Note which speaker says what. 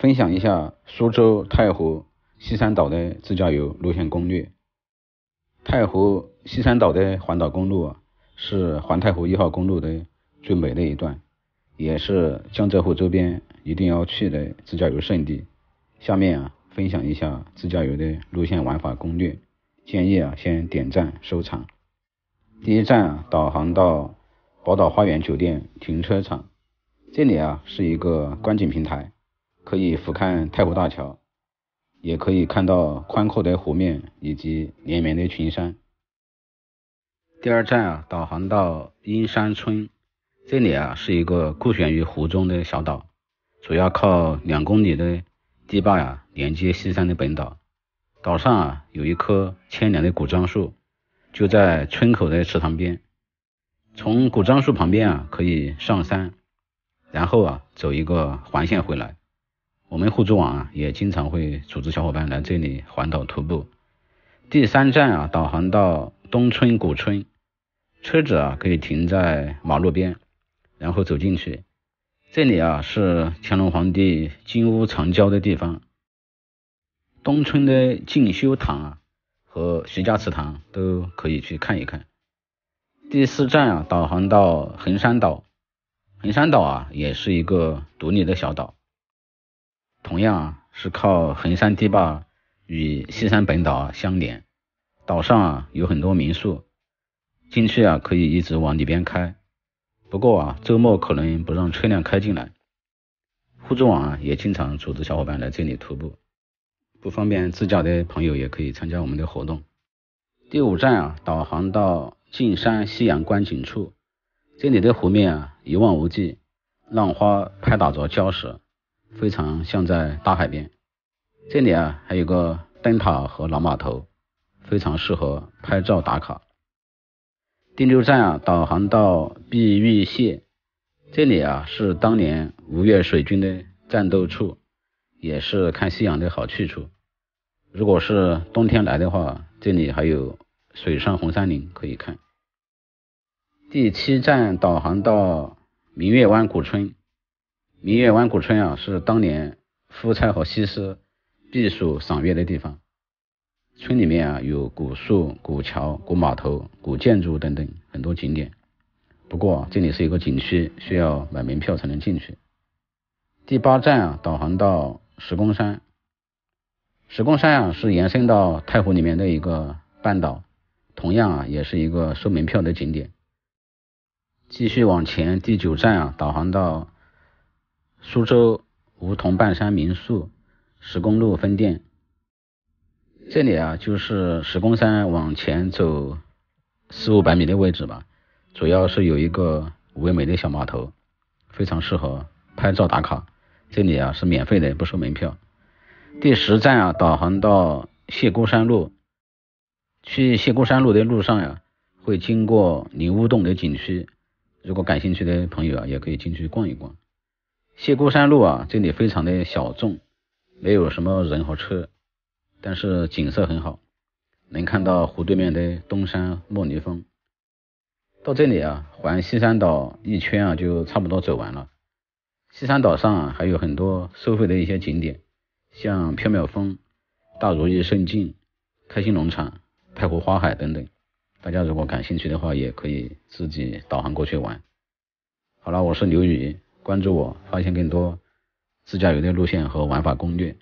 Speaker 1: 分享一下苏州太湖西山岛的自驾游路线攻略。太湖西山岛的环岛公路是环太湖一号公路的最美的一段，也是江浙沪周边一定要去的自驾游胜地。下面啊，分享一下自驾游的路线玩法攻略。建议啊，先点赞收藏。第一站，啊，导航到宝岛花园酒店停车场，这里啊是一个观景平台。可以俯瞰太湖大桥，也可以看到宽阔的湖面以及连绵的群山。第二站啊，导航到阴山村，这里啊是一个孤悬于湖中的小岛，主要靠两公里的堤坝呀连接西山的本岛。岛上啊有一棵千年的古樟树，就在村口的池塘边。从古樟树旁边啊可以上山，然后啊走一个环线回来。我们互助网啊，也经常会组织小伙伴来这里环岛徒步。第三站啊，导航到东村古村，车子啊可以停在马路边，然后走进去。这里啊是乾隆皇帝金屋藏娇的地方，东村的敬修堂啊和徐家祠堂都可以去看一看。第四站啊，导航到衡山岛，衡山岛啊也是一个独立的小岛。同样是靠横山堤坝与西山本岛相连，岛上啊有很多民宿，进去啊可以一直往里边开，不过啊周末可能不让车辆开进来。互助网啊也经常组织小伙伴来这里徒步，不方便自驾的朋友也可以参加我们的活动。第五站啊，导航到进山西阳观景处，这里的湖面啊一望无际，浪花拍打着礁石。非常像在大海边，这里啊还有个灯塔和老码头，非常适合拍照打卡。第六站啊，导航到碧玉县，这里啊是当年吴越水军的战斗处，也是看夕阳的好去处。如果是冬天来的话，这里还有水上红杉林可以看。第七站，导航到明月湾古村。明月湾古村啊，是当年夫差和西施避暑赏月的地方。村里面啊有古树、古桥、古码头、古建筑等等很多景点。不过这里是一个景区，需要买门票才能进去。第八站啊，导航到石公山。石公山啊是延伸到太湖里面的一个半岛，同样啊也是一个收门票的景点。继续往前，第九站啊，导航到。苏州梧桐半山民宿石公路分店，这里啊就是石公山往前走四五百米的位置吧，主要是有一个唯美的小码头，非常适合拍照打卡。这里啊是免费的，不收门票。第十站啊，导航到谢公山路。去谢公山路的路上呀，会经过灵屋洞的景区，如果感兴趣的朋友啊，也可以进去逛一逛。谢姑山路啊，这里非常的小众，没有什么人和车，但是景色很好，能看到湖对面的东山莫尼峰。到这里啊，环西山岛一圈啊，就差不多走完了。西山岛上啊，还有很多收费的一些景点，像缥缈峰、大如意胜境、开心农场、太湖花海等等，大家如果感兴趣的话，也可以自己导航过去玩。好了，我是刘宇。关注我，发现更多自驾游的路线和玩法攻略。